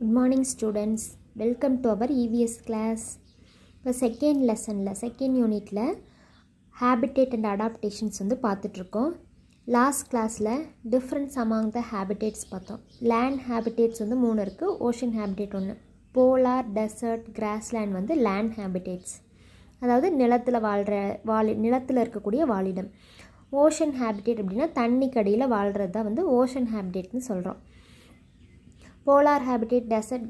Good morning students welcome to our EVS class இப்போ second லெசனில் second யூனிட்டில் habitat and adaptations வந்து பார்த்துட்ருக்கோம் லாஸ்ட் கிளாஸில் டிஃப்ரெண்ட்ஸ் அமாங் த ஹேபிட்டேட்ஸ் பார்த்தோம் லேண்ட் ஹேபிட்டேட்ஸ் வந்து மூணு இருக்குது ஓஷன் ஹேபிட்டேட் ஒன்று போலார் டெசர்ட் கிராஸ்லேண்ட் வந்து லேண்ட் ஹேபிட்டேட்ஸ் அதாவது நிலத்தில் வாழ்கிற வாலி நிலத்தில் இருக்கக்கூடிய வாழிடம் ஓஷன் ஹேபிட்டேட் அப்படின்னா தண்ணிக்கடியில் வாழ்கிறது தான் வந்து ஓஷன் ஹேபிட்டேட்னு சொல்கிறோம் போலார் ஹேபிடேட் டெசர்ட்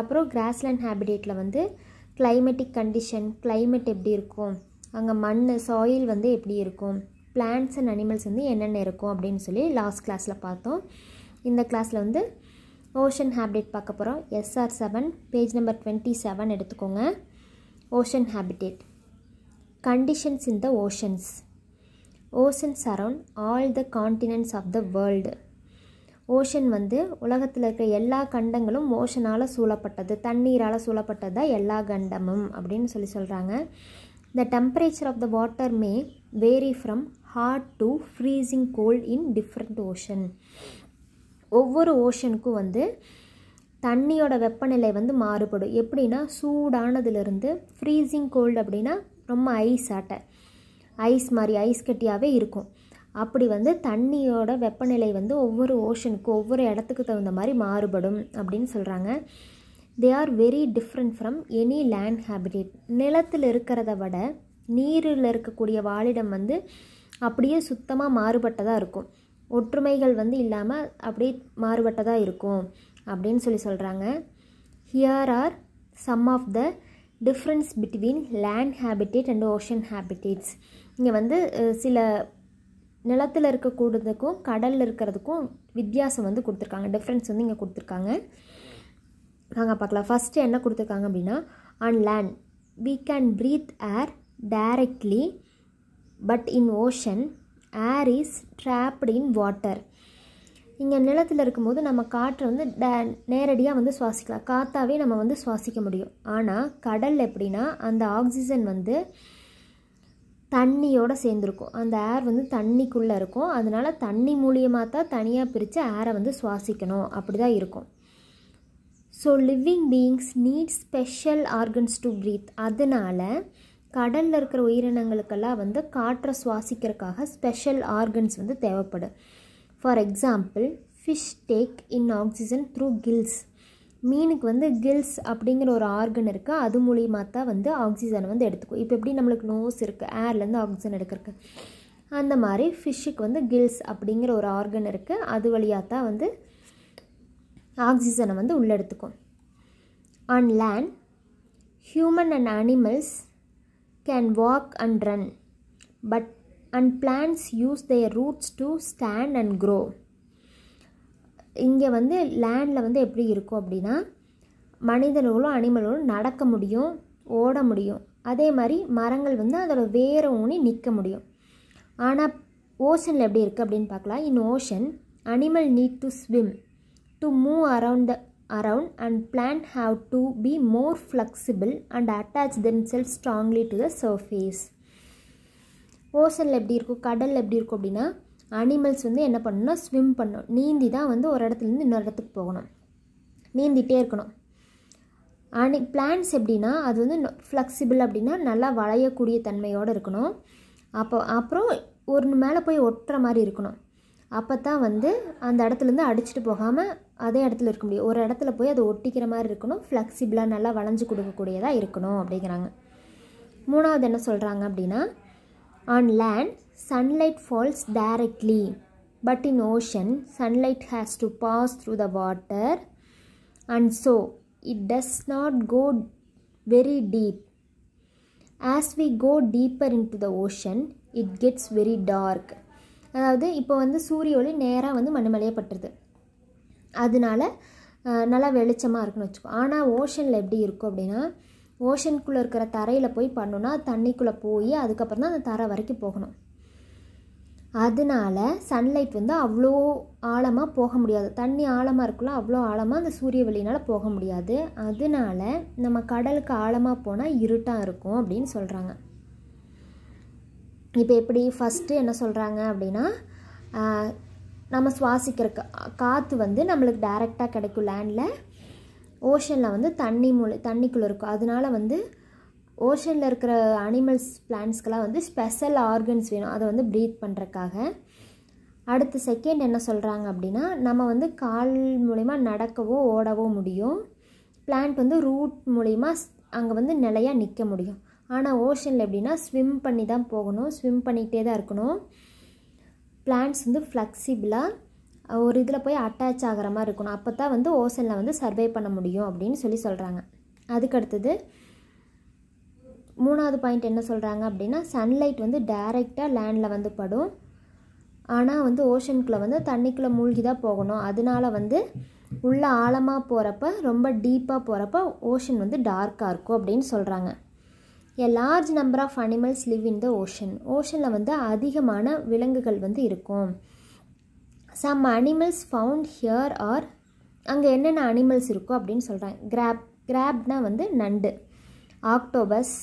அப்புறம் கிராஸ்லேண்ட் ஹேபிடேட்டில் வந்து கிளைமேட்டிக் கண்டிஷன் கிளைமேட் எப்படி இருக்கும் அங்கே மண் சாயில் வந்து எப்படி இருக்கும் பிளான்ட்ஸ் அண்ட் அனிமல்ஸ் வந்து என்னென்ன இருக்கும் அப்படின்னு சொல்லி லாஸ்ட் கிளாஸில் பார்த்தோம் இந்த கிளாஸில் வந்து ஓஷன் ஹேபிடேட் பார்க்க போகிறோம் SR seven page number twenty seven எடுத்துக்கோங்க ocean habitat conditions in the oceans oceans around all the continents of the world ocean வந்து உலகத்தில் இருக்கிற எல்லா கண்டங்களும் ஓஷனால் சூழப்பட்டது தண்ணீரால் சூழப்பட்டது எல்லா கண்டமும் அப்படின்னு சொல்லி சொல்கிறாங்க the temperature of the water may vary from hot to freezing cold in different ocean ஒவ்வொரு ஓஷனுக்கும் வந்து தண்ணியோட வெப்பநிலை வந்து மாறுபடும் எப்படின்னா சூடானதுலேருந்து ஃப்ரீசிங் கோல்டு அப்படின்னா ரொம்ப ஐஸ் ஆட்டை ஐஸ் மாதிரி ஐஸ் கட்டியாகவே இருக்கும் அப்படி வந்து தண்ணியோட வெப்பநிலை வந்து ஒவ்வொரு ஓஷனுக்கு ஒவ்வொரு இடத்துக்கு தகுந்த மாதிரி மாறுபடும் அப்படின்னு சொல்கிறாங்க they are very different from any land habitat நிலத்தில் இருக்கிறத விட நீரில் இருக்கக்கூடிய வாழிடம் வந்து அப்படியே சுத்தமாக மாறுபட்டதாக இருக்கும் ஒற்றுமைகள் வந்து இல்லாமல் அப்படியே மாறுபட்டதாக இருக்கும் அப்படின்னு சொல்லி சொல்கிறாங்க here are some of the difference between land habitat and ocean habitats இங்கே வந்து சில நிலத்தில் இருக்கக்கூடதுக்கும் கடலில் இருக்கிறதுக்கும் வித்தியாசம் வந்து கொடுத்துருக்காங்க டிஃப்ரென்ஸ் வந்து இங்கே கொடுத்துருக்காங்க வாங்க பார்க்கலாம் ஃபஸ்ட்டு என்ன கொடுத்துருக்காங்க அப்படின்னா on land we can breathe air directly but in ocean air is trapped in water இங்கே நிலத்தில் இருக்கும்போது நம்ம காற்றை வந்து டே நேரடியாக வந்து சுவாசிக்கலாம் காற்றாவே நம்ம வந்து சுவாசிக்க முடியும் ஆனால் கடல் எப்படின்னா அந்த ஆக்சிஜன் வந்து தண்ணியோடு சேர்ந்துருக்கும் அந்த ஏர் வந்து தண்ணிக்குள்ளே இருக்கும் அதனால் தண்ணி மூலியமாக தான் தனியாக பிரித்து ஏரை வந்து சுவாசிக்கணும் அப்படி தான் இருக்கும் so living beings need special organs to breathe அதனால் கடலில் இருக்கிற உயிரினங்களுக்கெல்லாம் வந்து காற்றை சுவாசிக்கிறதுக்காக ஸ்பெஷல் ஆர்கன்ஸ் வந்து தேவைப்படும் for example fish take in oxygen through gills மீனுக்கு வந்து கில்ஸ் அப்படிங்கிற ஒரு ஆர்கன் இருக்குது அது மூலியமாக தான் வந்து ஆக்சிஜனை வந்து எடுத்துக்கும் இப்போ எப்படி நம்மளுக்கு நோஸ் இருக்குது ஏர்லேருந்து ஆக்சிஜன் எடுக்கிறதுக்கு அந்த மாதிரி ஃபிஷ்ஷுக்கு வந்து கில்ஸ் அப்படிங்கிற ஒரு ஆர்கன் இருக்குது அது வழியாக தான் வந்து ஆக்சிஜனை வந்து உள்ளே எடுத்துக்கும் on land human and animals can walk and run but and plants use their roots to stand and grow இங்கே வந்து லேண்டில் வந்து எப்படி இருக்கும் அப்படின்னா மனிதர்களும் அனிமல்களும் நடக்க முடியும் ஓட முடியும் அதே மாதிரி மரங்கள் வந்து அதோட வேறு ஊனி நிற்க முடியும் ஆனால் ஓஷனில் எப்படி இருக்குது அப்படின்னு பார்க்கலாம் in ocean animal need to swim to move around the around and plant have to be more flexible and attach themselves strongly to the surface ஓசனில் எப்படி இருக்கும் கடலில் எப்படி இருக்கும் அப்படின்னா அனிமல்ஸ் வந்து என்ன பண்ணணும் ஸ்விம் பண்ணணும் நீந்தி தான் வந்து ஒரு இடத்துலேருந்து இன்னொரு இடத்துக்கு போகணும் நீந்திகிட்டே இருக்கணும் அனி பிளான்ஸ் எப்படின்னா அது வந்து ஃப்ளெக்சிபிள் அப்படின்னா நல்லா வளையக்கூடிய தன்மையோடு இருக்கணும் அப்போ அப்புறம் ஒரு மேலே போய் ஒட்டுற மாதிரி இருக்கணும் அப்போ தான் வந்து அந்த இடத்துலேருந்து அடிச்சுட்டு போகாமல் அதே இடத்துல இருக்க முடியும் ஒரு இடத்துல போய் அதை ஒட்டிக்கிற மாதிரி இருக்கணும் ஃப்ளெக்சிபிளாக நல்லா வளைஞ்சு கொடுக்கக்கூடியதாக இருக்கணும் அப்படிங்கிறாங்க மூணாவது என்ன சொல்கிறாங்க அப்படின்னா On land, sunlight falls directly, but in ocean, sunlight has to pass through the water and so it does not go very deep. As we go deeper into the ocean, it gets very dark. அதாவது இப்போ வந்து சூரிய ஒளி நேராக வந்து மண்ணுமலையே பட்டுருது அதனால நல்லா வெளிச்சமாக இருக்குன்னு வச்சுக்கோ ஆனால் ஓஷனில் எப்படி இருக்கும் அப்படின்னா ஓஷனுக்குள்ளே இருக்கிற தரையில் போய் பண்ணுன்னா தண்ணிக்குள்ளே போய் அதுக்கப்புறம் தான் அந்த தரை வரைக்கும் போகணும் அதனால் சன்லைட் வந்து அவ்வளோ ஆழமாக போக முடியாது தண்ணி ஆழமாக இருக்குல்ல அவ்வளோ ஆழமாக அந்த சூரிய வெளியினால் போக முடியாது அதனால நம்ம கடலுக்கு ஆழமாக போனால் இருட்டாக இருக்கும் அப்படின்னு சொல்கிறாங்க இப்போ எப்படி ஃபஸ்ட்டு என்ன சொல்கிறாங்க அப்படின்னா நம்ம சுவாசிக்கிற காற்று வந்து நம்மளுக்கு டைரெக்டாக கிடைக்கும் லேண்டில் ஓஷனில் வந்து தண்ணி மூல தண்ணிக்குள்ளே இருக்கும் அதனால வந்து ஓஷனில் இருக்கிற அனிமல்ஸ் பிளான்ஸ்க்கெலாம் வந்து ஸ்பெஷல் ஆர்கன்ஸ் வேணும் அதை வந்து ப்ரீத் பண்ணுறக்காக அடுத்த செகண்ட் என்ன சொல்கிறாங்க அப்படின்னா நம்ம வந்து கால் மூலிமா நடக்கவோ ஓடவோ முடியும் பிளான்ட் வந்து ரூட் மூலிமா அங்கே வந்து நிலையாக நிற்க முடியும் ஆனால் ஓஷனில் எப்படின்னா ஸ்விம் பண்ணி தான் போகணும் ஸ்விம் பண்ணிக்கிட்டே தான் இருக்கணும் பிளான்ட்ஸ் வந்து ஃப்ளெக்சிபிளாக ஒரு இதில் போய் அட்டாச் ஆகிற மாதிரி இருக்கணும் அப்போ தான் வந்து ஓசனில் வந்து சர்வே பண்ண முடியும் அப்படின்னு சொல்லி சொல்கிறாங்க அதுக்கடுத்தது மூணாவது பாயிண்ட் என்ன சொல்கிறாங்க அப்படின்னா சன்லைட் வந்து டைரெக்டாக லேண்டில் வந்து படும் ஆனால் வந்து ஓஷனுக்குள்ளே வந்து தண்ணிக்குள்ளே மூழ்கி தான் போகணும் அதனால் வந்து உள்ளே ஆழமாக போகிறப்ப ரொம்ப டீப்பாக போகிறப்ப ஓஷன் வந்து டார்க்காக இருக்கும் அப்படின்னு சொல்கிறாங்க a large number of animals live in the ocean ஓஷனில் வந்து அதிகமான விலங்குகள் வந்து இருக்கும் some animals found here are அங்கே என்னென்ன அனிமல்ஸ் இருக்கோ அப்படின்னு சொல்கிறாங்க கிராப் கிராப்னால் வந்து நண்டு octopus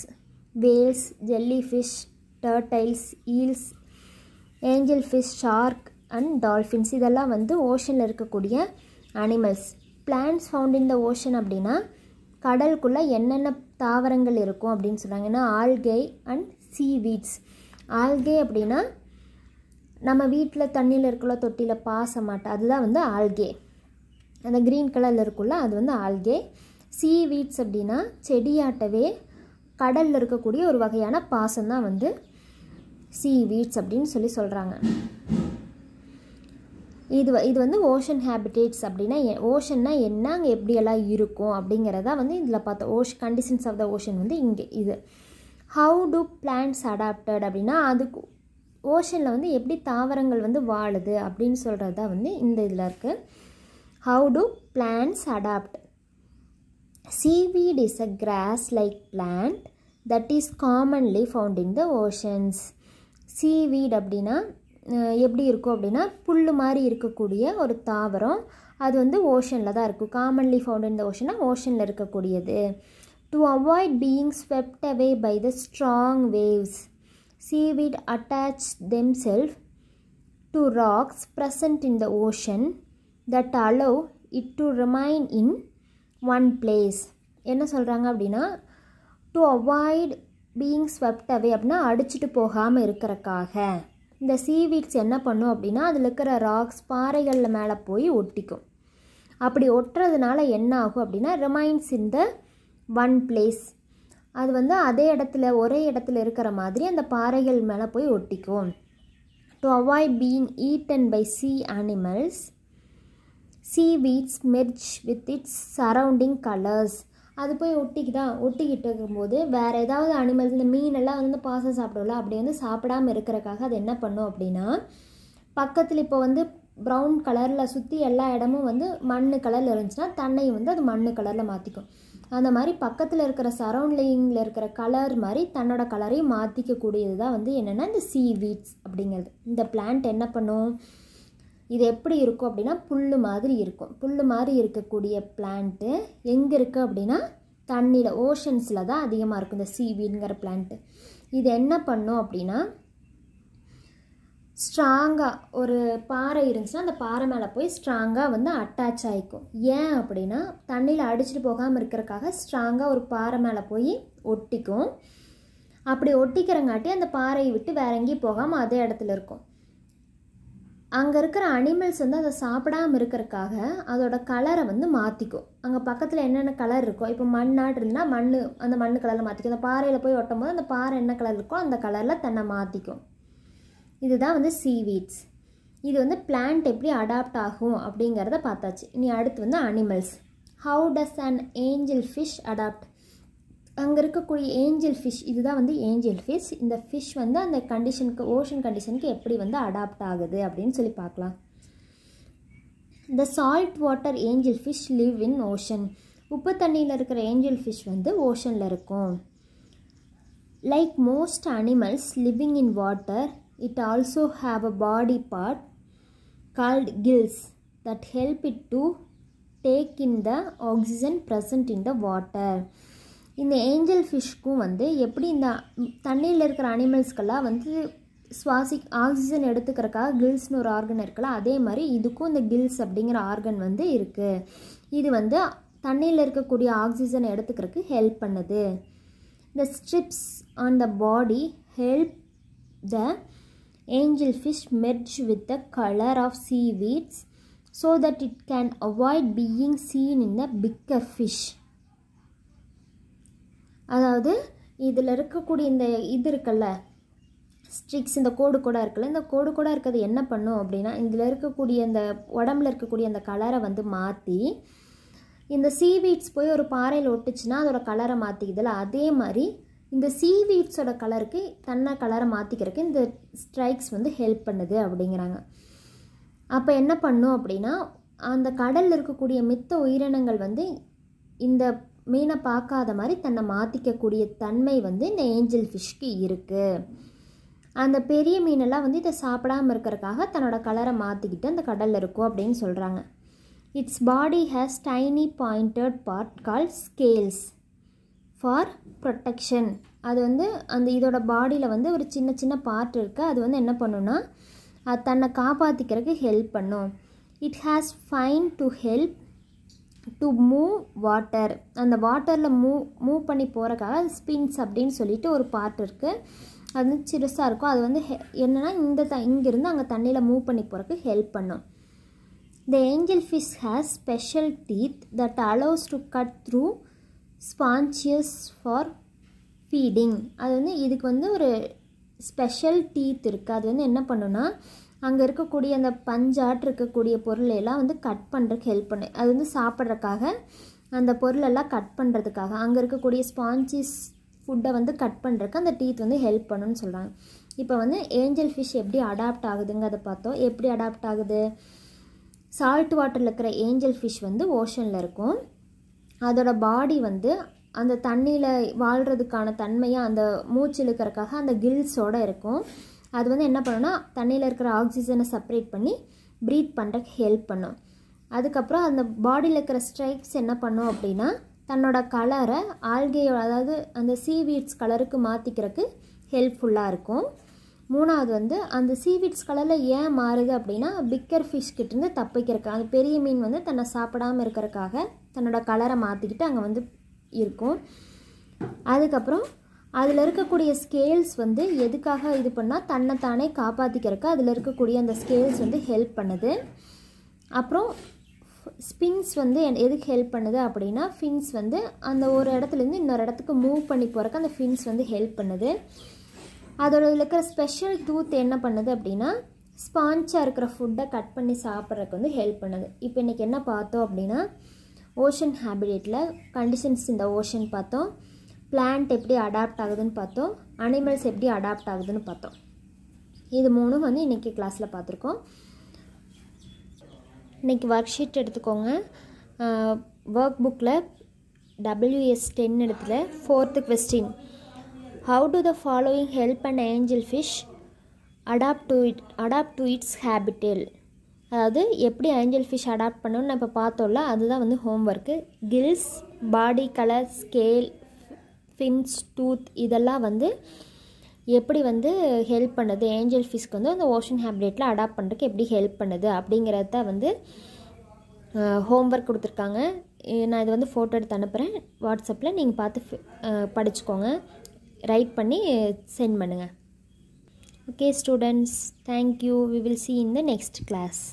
whales jellyfish turtles eels angelfish shark and dolphins இதெல்லாம் வந்து ஓஷனில் இருக்கக்கூடிய animals plants found in the ocean அப்படின்னா கடலுக்குள்ளே என்னென்ன தாவரங்கள் இருக்கும் அப்படின்னு சொல்கிறாங்க ஏன்னா ஆல்கே அண்ட் சீவீட்ஸ் ஆல்கே அப்படின்னா நம்ம வீட்டில் தண்ணியில் இருக்குள்ள தொட்டியில் பாச மாட்டேன் அதுதான் வந்து ஆல்கே அந்த க்ரீன் கலரில் இருக்குல்ல அது வந்து ஆல்கே சி வீட்ஸ் அப்படின்னா செடியாட்டவே கடலில் இருக்கக்கூடிய ஒரு வகையான பாசம் தான் வந்து சி வீட்ஸ் அப்படின்னு சொல்லி சொல்கிறாங்க இது இது வந்து ஓஷன் ஹேபிடேட்ஸ் அப்படின்னா ஓஷன்னா என்ன அங்கே எப்படியெல்லாம் இருக்கும் அப்படிங்கிறதா வந்து இதில் பார்த்தோம் ஓஷ் கண்டிஷன்ஸ் ஆஃப் த ஓஷன் வந்து இங்கே இது ஹவு டு பிளான்ஸ் அடாப்டட் அப்படின்னா அதுக்கு ஓஷனில் வந்து எப்படி தாவரங்கள் வந்து வாழுது அப்படின்னு சொல்கிறது தான் வந்து இந்த இதில் இருக்குது how to plants adapt seaweed is a grass like plant that is commonly found in the oceans seaweed அப்படின்னா எப்படி இருக்கும் அப்படின்னா புல் மாதிரி இருக்கக்கூடிய ஒரு தாவரம் அது வந்து ஓஷனில் தான் இருக்கும் காமன்லி ஃபவுண்ட் த ஓஷனா ஓஷனில் இருக்கக்கூடியது to avoid being swept away by the strong waves seaweed attach themselves to rocks present in the ocean that allow it to remain in one place. என்ன சொல்கிறாங்க அப்படின்னா to avoid being swept away அப்படின்னா அடிச்சுட்டு போகாமல் இருக்கிறக்காக இந்த seaweeds என்ன பண்ணும் அப்படின்னா அதில் இருக்கிற ராக்ஸ் பாறைகளில் மேலே போய் ஒட்டிக்கும் அப்படி ஒட்டுறதுனால என்ன ஆகும் அப்படின்னா remains in the one place அது வந்து அதே இடத்துல ஒரே இடத்துல இருக்கிற மாதிரி அந்த பாறைகள் மேலே போய் ஒட்டிக்கும் to avoid being eaten by sea animals seaweeds merge with its surrounding colours அது போய் ஒட்டிக்கிட்டா ஒட்டிக்கிட்டு இருக்கும்போது வேறு ஏதாவது அனிமல்ஸ் இந்த மீனெல்லாம் வந்து பாசம் சாப்பிடல அப்படி வந்து சாப்பிடாமல் இருக்கிறக்காக அது என்ன பண்ணும் அப்படின்னா பக்கத்தில் இப்போ வந்து ப்ரௌன் கலரில் சுற்றி எல்லா இடமும் வந்து மண் கலரில் இருந்துச்சுன்னா தன்னை வந்து அது மண் கலரில் மாற்றிக்கும் அந்த மாதிரி பக்கத்தில் இருக்கிற சரௌண்டிங்கில் இருக்கிற கலர் மாதிரி தன்னோட கலரையும் மாற்றிக்கக்கூடியது தான் வந்து என்னென்னா இந்த சீ வீட்ஸ் அப்படிங்கிறது இந்த பிளான்ட் என்ன பண்ணும் இது எப்படி இருக்கும் அப்படின்னா புல் மாதிரி இருக்கும் புல் மாதிரி இருக்கக்கூடிய பிளான்ட்டு எங்கே இருக்குது அப்படின்னா தண்ணியில் ஓஷன்ஸில் தான் அதிகமாக இருக்கும் இந்த சீவீடுங்கிற பிளான்ட்டு இது என்ன பண்ணும் அப்படின்னா ஸ்ட்ராங்காக ஒரு பாறை இருந்துச்சுன்னா அந்த பாறை மேலே போய் ஸ்ட்ராங்காக வந்து அட்டாச் ஆகிக்கும் ஏன் அப்படின்னா தண்ணியில் அடிச்சுட்டு போகாமல் இருக்கிறக்காக ஸ்ட்ராங்காக ஒரு பாறை மேலே போய் ஒட்டிக்கும் அப்படி ஒட்டிக்கிறங்காட்டி அந்த பாறையை விட்டு வேற எங்கேயும் போகாமல் அதே இடத்துல இருக்கும் அங்கே இருக்கிற அனிமல்ஸ் வந்து அதை சாப்பிடாமல் இருக்கிறக்காக அதோட கலரை வந்து மாற்றிக்கும் அங்கே பக்கத்தில் என்னென்ன கலர் இருக்கோ இப்போ மண்ணாட்டு இருந்தால் மண் அந்த மண் கலரில் மாற்றிக்கும் அந்த பாறையில் போய் ஒட்டும் போது அந்த பாறை என்ன கலர் இருக்கோ அந்த கலரில் தன்னை மாற்றிக்கும் இதுதான் வந்து சீவீட்ஸ் இது வந்து பிளான்ட் எப்படி அடாப்ட் ஆகும் அப்படிங்கிறத பார்த்தாச்சு இனி அடுத்து வந்து animals how does and angelfish adapt அங்கே இருக்கக்கூடிய ஏஞ்சல் ஃபிஷ் இதுதான் வந்து ஏஞ்சல் ஃபிஷ் இந்த ஃபிஷ் வந்து அந்த கண்டிஷனுக்கு ஓஷன் கண்டிஷனுக்கு எப்படி வந்து அடாப்ட் ஆகுது அப்படின்னு சொல்லி பார்க்கலாம் இந்த salt water angelfish live in ocean உப்பு தண்ணியில் இருக்கிற ஏஞ்சல் ஃபிஷ் வந்து ஓஷனில் இருக்கும் like most animals living in water it also have a body part called gills that help it to take in the oxygen present in the water இந்த ஏஞ்சல் ஃபிஷ்க்கும் வந்து எப்படி இந்த தண்ணியில் இருக்கிற அனிமல்ஸ்க்கெல்லாம் வந்து சுவாசி ஆக்சிஜன் எடுத்துக்கிறக்காக கில்ஸ்னு ஒரு ஆர்கன் இருக்குல்ல அதே மாதிரி இதுக்கும் இந்த கில்ஸ் அப்படிங்கிற ஆர்கன் வந்து இருக்குது இது வந்து தண்ணியில் இருக்கக்கூடிய ஆக்சிஜனை எடுத்துக்கிறதுக்கு ஹெல்ப் பண்ணுது the stripes on the body help the angelfish merge with the color of seaweeds so that it can avoid being seen in the bigger fish அதாவது இதில் இருக்கக்கூடிய இந்த இது இருக்குல்ல ஸ்ட்ரிக்ஸ் இந்த கோடு கூட இருக்குல்ல இந்த கோடு கூட இருக்கிறது என்ன பண்ணும் அப்படின்னா இதில் இருக்கக்கூடிய அந்த உடம்புல இருக்கக்கூடிய அந்த கலரை வந்து மாற்றி இந்த சீவீட்ஸ் போய் ஒரு பாறையில் ஒட்டுச்சுன்னா அதோடய கலரை மாற்றிக்குதில்ல அதே மாதிரி இந்த சீவீட்ஸோட கலருக்கு தன்னை கலரை மாற்றிக்கிறதுக்கு இந்த ஸ்ட்ரைக்ஸ் வந்து ஹெல்ப் பண்ணுது அப்படிங்கிறாங்க அப்போ என்ன பண்ணும் அப்படின்னா அந்த கடலில் இருக்கக்கூடிய மித்த உயிரினங்கள் வந்து இந்த மீனை பார்க்காத மாதிரி தன்னை மாற்றிக்கக்கூடிய தன்மை வந்து இந்த ஏஞ்சல் ஃபிஷ்க்கு இருக்குது அந்த பெரிய மீனெல்லாம் வந்து இதை சாப்பிடாமல் இருக்கிறதுக்காக தன்னோட கலரை மாற்றிக்கிட்டு அந்த கடலில் இருக்கும் அப்படின்னு சொல்கிறாங்க its body has tiny pointed part call scales for protection அது வந்து அந்த இதோட பாடியில் வந்து ஒரு சின்ன சின்ன பார்ட் இருக்குது அது வந்து என்ன பண்ணுன்னா அது தன்னை காப்பாற்றிக்கிறதுக்கு ஹெல்ப் பண்ணும் it has fins to help to move water அந்த வாட்டரில் மூவ் மூவ் பண்ணி போகிறக்காக அது ஸ்பின்ஸ் அப்படின்னு சொல்லிட்டு ஒரு பார்ட் இருக்குது அது வந்து சிறுசாக இருக்கும் அது வந்து என்னென்னா இந்த த இங்கேருந்து அங்கே தண்ணியில் மூவ் பண்ணி போகிறதுக்கு ஹெல்ப் பண்ணும் the angelfish has special teeth that allows to cut through sponges for feeding அது வந்து இதுக்கு வந்து ஒரு ஸ்பெஷல் டீத் இருக்குது அது வந்து என்ன பண்ணுன்னா அங்கே இருக்கக்கூடிய அந்த பஞ்சாட் இருக்கக்கூடிய பொருளையெல்லாம் வந்து கட் பண்ணுறதுக்கு ஹெல்ப் பண்ணு அது வந்து சாப்பிட்றதுக்காக அந்த பொருளெல்லாம் கட் பண்ணுறதுக்காக அங்கே இருக்கக்கூடிய ஸ்பான்சிஸ் ஃபுட்டை வந்து கட் பண்ணுறதுக்கு அந்த டீத் வந்து ஹெல்ப் பண்ணுன்னு சொல்கிறாங்க இப்போ வந்து ஏஞ்சல் ஃபிஷ் எப்படி அடாப்ட் ஆகுதுங்கிறத பார்த்தோம் எப்படி அடாப்ட் ஆகுது சால்ட் வாட்டரில் இருக்கிற ஏஞ்சல் ஃபிஷ் வந்து ஓஷனில் இருக்கும் அதோட பாடி வந்து அந்த தண்ணியில் வாழ்கிறதுக்கான தன்மையை அந்த மூச்சு இழுக்கிறக்காக அந்த கில்ஸோடு இருக்கும் அது வந்து என்ன பண்ணுன்னா தண்ணியில் இருக்கிற ஆக்சிஜனை செப்பரேட் பண்ணி ப்ரீத் பண்ணுறக்கு ஹெல்ப் பண்ணும் அதுக்கப்புறம் அந்த பாடியில் இருக்கிற ஸ்ட்ரைக்ஸ் என்ன பண்ணும் அப்படின்னா தன்னோட கலரை ஆல்கையோட அதாவது அந்த சீவீட்ஸ் கலருக்கு மாற்றிக்கிறதுக்கு ஹெல்ப்ஃபுல்லாக இருக்கும் மூணாவது வந்து அந்த சீவிட்ஸ் கலரில் ஏன் மாறுது அப்படின்னா பிக்கர் ஃபிஷ் கிட்டேருந்து தப்பிக்கிறக்கு அந்த பெரிய மீன் வந்து தன்னை சாப்பிடாமல் இருக்கிறக்காக தன்னோட கலரை மாற்றிக்கிட்டு அங்கே வந்து இருக்கும் அதுக்கப்புறம் அதில் இருக்கக்கூடிய ஸ்கேல்ஸ் வந்து எதுக்காக இது பண்ணால் தன்னைத்தானே காப்பாற்றிக்கிறக்கு அதில் இருக்கக்கூடிய அந்த ஸ்கேல்ஸ் வந்து ஹெல்ப் பண்ணுது அப்புறம் ஸ்பின்ஸ் வந்து எதுக்கு ஹெல்ப் பண்ணுது அப்படின்னா ஃபின்ஸ் வந்து அந்த ஒரு இடத்துலேருந்து இன்னொரு இடத்துக்கு மூவ் பண்ணி போகிறக்கு அந்த ஃபின்ஸ் வந்து ஹெல்ப் பண்ணுது அதோட இருக்கிற ஸ்பெஷல் டூத் என்ன பண்ணுது அப்படின்னா ஸ்பான்ச்சாக இருக்கிற ஃபுட்டை கட் பண்ணி சாப்பிட்றதுக்கு வந்து ஹெல்ப் பண்ணுது இப்போ இன்றைக்கி என்ன பார்த்தோம் அப்படின்னா ஓஷன் ஹேபிடேட்டில் கண்டிஷன்ஸ் இந்த ஓஷன் பார்த்தோம் பிளான்ட் எப்படி அடாப்ட் ஆகுதுன்னு பார்த்தோம் அனிமல்ஸ் எப்படி அடாப்ட் ஆகுதுன்னு பார்த்தோம் இது மூணும் வந்து இன்றைக்கி கிளாஸில் பார்த்துருக்கோம் இன்றைக்கி ஒர்க் ஷீட் எடுத்துக்கோங்க ஒர்க் புக்கில் டபிள்யூஎஸ் டென் இடத்துல fourth question How do the following help an angelfish adapt to it adapt to its habitat அதாவது எப்படி ஏஞ்சல் ஃபிஷ் அடாப்ட் பண்ணணும்னு இப்போ பார்த்தோம்ல அதுதான் வந்து homework gills body colour scale fins tooth இதெல்லாம் வந்து எப்படி வந்து ஹெல்ப் பண்ணுது ஏஞ்சல் ஃபிஷ்க்கு வந்து அந்த ஓஷன் ஹேபிட்டேட்டில் அடாப்ட் பண்ணுறதுக்கு எப்படி ஹெல்ப் பண்ணுது அப்படிங்கிறத வந்து ஹோம் ஒர்க் கொடுத்துருக்காங்க நான் இதை வந்து ஃபோட்டோ எடுத்து அனுப்புகிறேன் வாட்ஸ்அப்பில் நீங்கள் பார்த்து படிச்சுக்கோங்க ரைட் பண்ணி சென்ட் பண்ணுங்கள் okay students thank you we will see in the next class